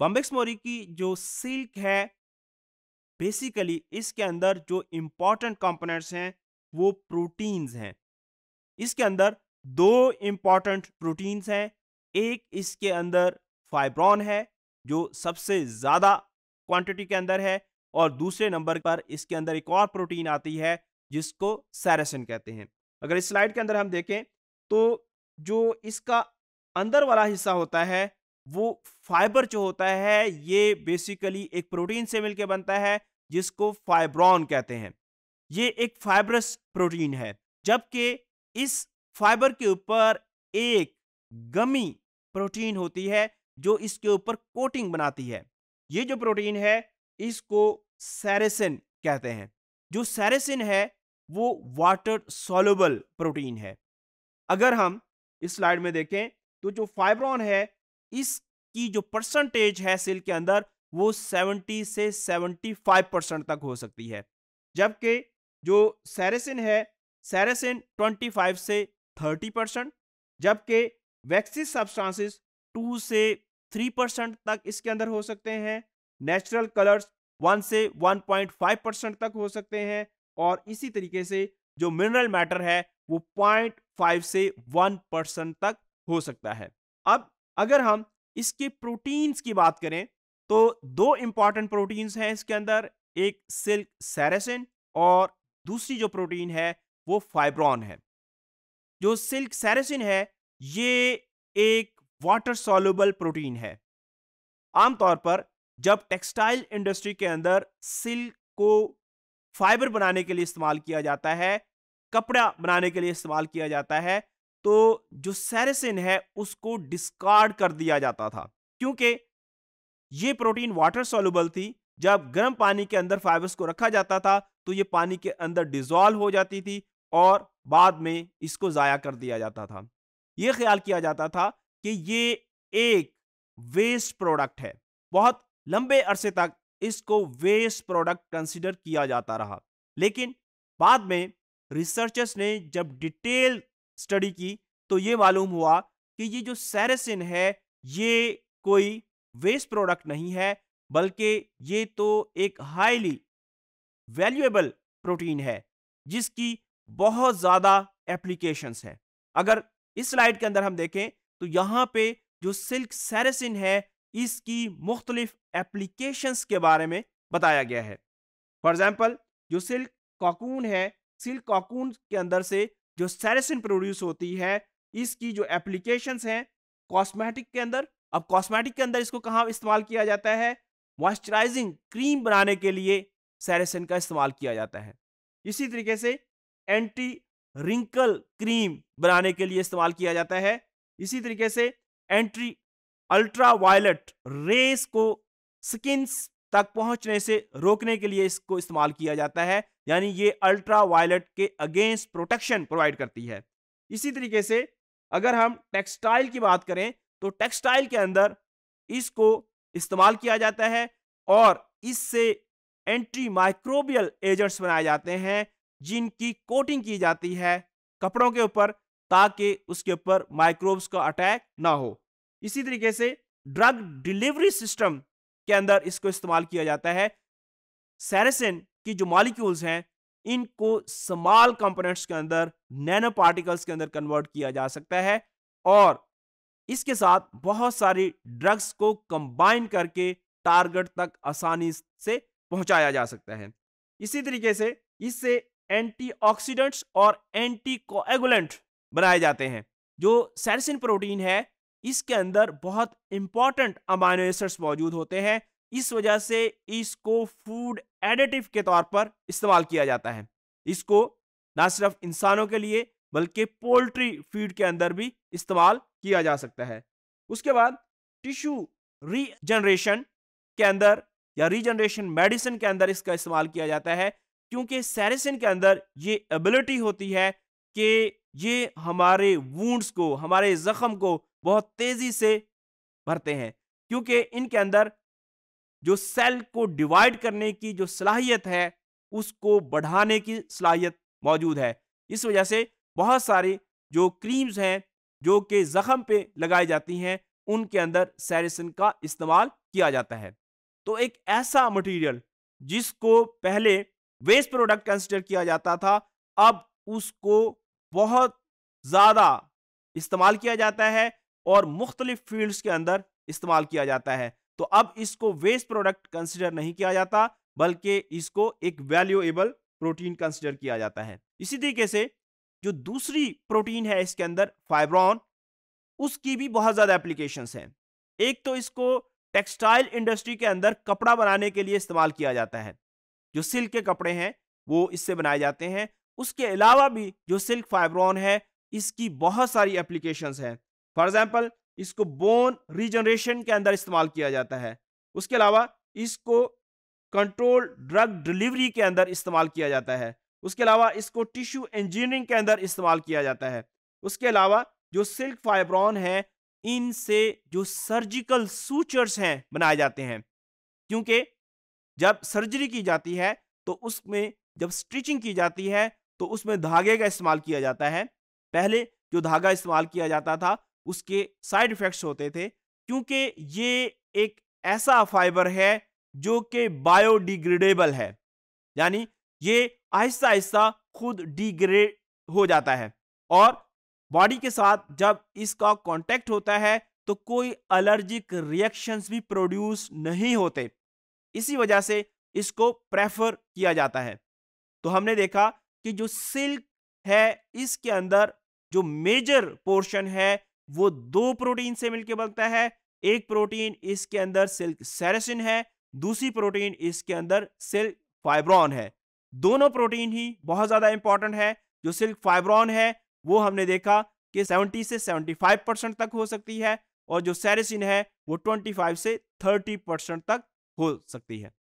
बम्बेक्स मोरी की जो सिल्क है बेसिकली इसके अंदर जो इम्पॉर्टेंट कंपोनेंट्स हैं वो प्रोटीन्स हैं इसके अंदर दो इम्पॉर्टेंट प्रोटीन्स हैं एक इसके अंदर फाइब्रॉन है जो सबसे ज़्यादा क्वांटिटी के अंदर है और दूसरे नंबर पर इसके अंदर एक और प्रोटीन आती है जिसको सैरेसन कहते हैं अगर इस स्लाइड के अंदर हम देखें तो जो इसका अंदर वाला हिस्सा होता है वो फाइबर जो होता है ये बेसिकली एक प्रोटीन से मिलकर बनता है जिसको फाइब्रॉन कहते हैं ये एक फाइब्रस प्रोटीन है जबकि इस फाइबर के ऊपर एक गमी प्रोटीन होती है जो इसके ऊपर कोटिंग बनाती है ये जो प्रोटीन है इसको सैरेसिन कहते हैं जो सैरेसिन है वो वाटर सॉल्युबल प्रोटीन है अगर हम इस स्लाइड में देखें तो जो फाइब्रॉन है इस की जो परसेंटेज है सेल के अंदर वो 70 से 75 परसेंट तक हो सकती है जबकि जो सैरेसिन है सैरेसिन 25 से 30 परसेंट जबकि वैक्सीन सब्सटेंसेस 2 से 3 परसेंट तक इसके अंदर हो सकते हैं नेचुरल कलर्स 1 से 1.5 परसेंट तक हो सकते हैं और इसी तरीके से जो मिनरल मैटर है वो 0.5 से 1 परसेंट तक हो सकता है अब अगर हम इसके प्रोटीन्स की बात करें तो दो इंपॉर्टेंट प्रोटीन्स हैं इसके अंदर एक सिल्क सैरेसिन और दूसरी जो प्रोटीन है वो फाइब्रॉन है जो सिल्क सैरेसिन है ये एक वाटर सॉल्युबल प्रोटीन है आमतौर पर जब टेक्सटाइल इंडस्ट्री के अंदर सिल्क को फाइबर बनाने के लिए इस्तेमाल किया जाता है कपड़ा बनाने के लिए इस्तेमाल किया जाता है तो जो सैरेसिन है उसको डिस्कार्ड कर दिया जाता था क्योंकि ये प्रोटीन वाटर सोलूबल थी जब गर्म पानी के अंदर फाइबर्स को रखा जाता था तो ये पानी के अंदर डिजॉल्व हो जाती थी और बाद में इसको ज़ाया कर दिया जाता था ये ख्याल किया जाता था कि ये एक वेस्ट प्रोडक्ट है बहुत लंबे अरसे तक इसको वेस्ट प्रोडक्ट कंसिडर किया जाता रहा लेकिन बाद में रिसर्चर्स ने जब डिटेल स्टडी की तो ये मालूम हुआ कि ये जो सैरसिन है ये कोई वेस्ट प्रोडक्ट नहीं है बल्कि ये तो एक हाईली वैल्यूएबल प्रोटीन है जिसकी बहुत ज़्यादा एप्लीकेशंस है अगर इस स्लाइड के अंदर हम देखें तो यहाँ पे जो सिल्क सैरसिन है इसकी मुख्तलिफ एप्लीकेशंस के बारे में बताया गया है फॉर एग्ज़ाम्पल जो सिल्क काकून है सिल्क काकून के अंदर से जो सेरेसिन प्रोड्यूस होती है इसकी जो एप्लीकेशंस हैं कॉस्मेटिक के अंदर अब कॉस्मेटिक के अंदर इसको कहाँ इस्तेमाल किया जाता है मॉइस्चराइजिंग क्रीम बनाने के लिए सैरेसिन का इस्तेमाल किया जाता है इसी तरीके से एंटी रिंकल क्रीम बनाने के लिए इस्तेमाल किया जाता है इसी तरीके से एंट्री अल्ट्रा वायलट रेस को स्किन तक पहुंचने से रोकने के लिए इसको इस्तेमाल किया जाता है यानी ये अल्ट्रा वायलेट के अगेंस्ट प्रोटेक्शन प्रोवाइड करती है इसी तरीके से अगर हम टेक्सटाइल की बात करें तो टेक्सटाइल के अंदर इसको इस्तेमाल किया जाता है और इससे एंटी माइक्रोबियल एजेंट्स बनाए जाते हैं जिनकी कोटिंग की जाती है कपड़ों के ऊपर ताकि उसके ऊपर माइक्रोब्स का अटैक ना हो इसी तरीके से ड्रग डिलीवरी सिस्टम के अंदर इसको इस्तेमाल किया जाता है सैरसिन की जो मॉलिक्यूल्स हैं इनको स्मॉल कंपोनेंट्स के अंदर नैनो पार्टिकल्स के अंदर कन्वर्ट किया जा सकता है और इसके साथ बहुत सारी ड्रग्स को कंबाइन करके टारगेट तक आसानी से पहुंचाया जा सकता है इसी तरीके से इससे एंटीऑक्सीडेंट्स और एंटी कोएगुलेंट बनाए जाते हैं जो सैरसिन प्रोटीन है इसके अंदर बहुत इंपॉर्टेंट अमाइनो एसिड्स मौजूद होते हैं इस वजह से इसको फूड एडिटिव के तौर पर इस्तेमाल किया जाता है इसको ना सिर्फ इंसानों के लिए बल्कि पोल्ट्री फीड के अंदर भी इस्तेमाल किया जा सकता है उसके बाद टिश्यू रीजनरेशन के अंदर या रीजनरेशन मेडिसिन के अंदर इसका इस्तेमाल किया जाता है क्योंकि सैरिसिन के अंदर ये एबिलिटी होती है कि ये हमारे वूंड्स को हमारे जख्म को बहुत तेज़ी से भरते हैं क्योंकि इनके अंदर जो सेल को डिवाइड करने की जो सलाहियत है उसको बढ़ाने की सलाहियत मौजूद है इस वजह से बहुत सारी जो क्रीम्स हैं जो कि जख्म पे लगाई जाती हैं उनके अंदर सैरिसन का इस्तेमाल किया जाता है तो एक ऐसा मटेरियल जिसको पहले वेस्ट प्रोडक्ट कंसिडर किया जाता था अब उसको बहुत ज़्यादा इस्तेमाल किया जाता है और मुख्तलिफ फील्ड्स के अंदर इस्तेमाल किया जाता है तो अब इसको वेस्ट प्रोडक्ट कंसिडर नहीं किया जाता बल्कि इसको एक वैल्यूएबल प्रोटीन कंसिडर किया जाता है इसी तरीके से जो दूसरी प्रोटीन है इसके अंदर फाइब्रॉन उसकी भी बहुत ज़्यादा एप्लीकेशंस हैं एक तो इसको टेक्सटाइल इंडस्ट्री के अंदर कपड़ा बनाने के लिए इस्तेमाल किया जाता है जो सिल्क के कपड़े हैं वो इससे बनाए जाते हैं उसके अलावा भी जो सिल्क फाइब्रॉन है इसकी बहुत सारी एप्लीकेशन है फॉर एग्जाम्पल इसको बोन रिजनरेशन के अंदर इस्तेमाल किया जाता है उसके अलावा इसको कंट्रोल ड्रग डिलीवरी के अंदर इस्तेमाल किया जाता है उसके अलावा इसको टिश्यू इंजीनियरिंग के अंदर इस्तेमाल किया जाता है उसके अलावा जो सिल्क फाइब्रॉन है इनसे जो सर्जिकल सूचर्स हैं बनाए जाते हैं क्योंकि जब सर्जरी की जाती है तो उसमें जब स्टिचिंग की जाती है तो उसमें धागे का इस्तेमाल किया जाता है पहले जो धागा इस्तेमाल किया जाता था उसके साइड इफ़ेक्ट्स होते थे क्योंकि ये एक ऐसा फाइबर है जो कि बायोडिग्रेडेबल है यानी ये आहिस्ता आहिस्ता खुद डिग्रेड हो जाता है और बॉडी के साथ जब इसका कांटेक्ट होता है तो कोई एलर्जिक रिएक्शंस भी प्रोड्यूस नहीं होते इसी वजह से इसको प्रेफर किया जाता है तो हमने देखा कि जो सिल्क है इसके अंदर जो मेजर पोर्शन है वो दो प्रोटीन से मिलकर बनता है एक प्रोटीन इसके अंदर सिल्क सेरेसिन है दूसरी प्रोटीन इसके अंदर सिल्क फाइब्रॉन है दोनों प्रोटीन ही बहुत ज़्यादा इंपॉर्टेंट है जो सिल्क फाइब्रॉन है वो हमने देखा कि 70 से 75 परसेंट तक हो सकती है और जो सेरेसिन है वो 25 से 30 परसेंट तक हो सकती है